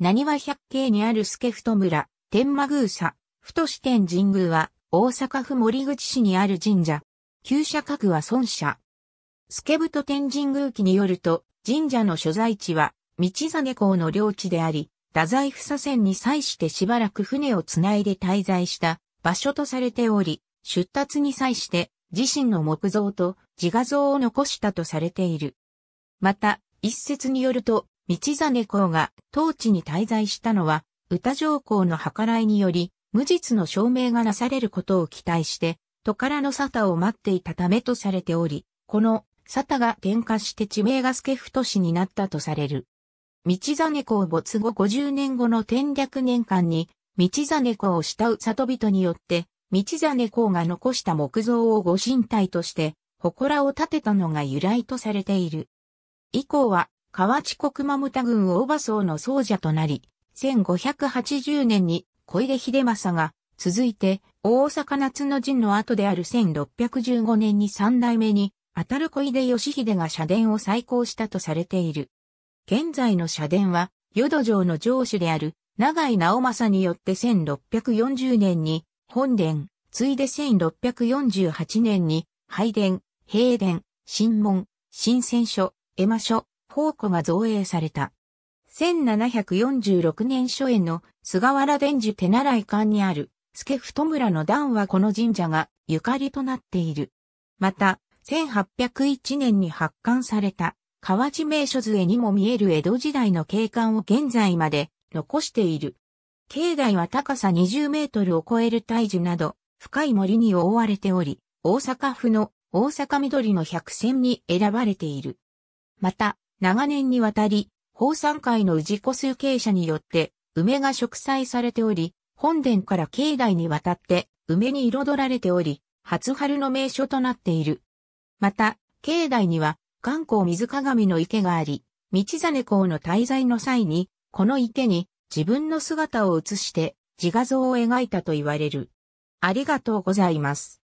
何は百景にある助太村、天満宮佐、太支天神宮は、大阪府森口市にある神社。旧社格は孫社。助太天神宮記によると、神社の所在地は、道真公の領地であり、太宰府左遷に際してしばらく船をつないで滞在した場所とされており、出立に際して自身の木像と自画像を残したとされている。また、一説によると、道真公が当地に滞在したのは、歌上皇の計らいにより、無実の証明がなされることを期待して、都からの沙汰を待っていたためとされており、この沙汰が喧嘩して地名が助太氏になったとされる。道真公没後50年後の天略年間に、道真公を慕う里人によって、道真公が残した木造をご神体として、祠を建てたのが由来とされている。以降は、河内国間牟田軍大場荘の総者となり、1580年に小出秀政が、続いて大阪夏の陣の後である1615年に三代目に、あたる小出義秀が社殿を再興したとされている。現在の社殿は、淀城の城主である長井直政によって1640年に本殿、ついで1648年に拝殿、平殿、新門、新選書、絵馬書、宝庫が造営された。1746年初演の菅原伝授手習い館にある助太村の段はこの神社がゆかりとなっている。また、1801年に発刊された河地名所図絵にも見える江戸時代の景観を現在まで残している。境内は高さ20メートルを超える大樹など深い森に覆われており、大阪府の大阪緑の百選に選ばれている。また、長年にわたり、法産会の氏子数傾者によって、梅が植栽されており、本殿から境内にわたって梅に彩られており、初春の名所となっている。また、境内には、観光水鏡の池があり、道真公の滞在の際に、この池に自分の姿を映して自画像を描いたと言われる。ありがとうございます。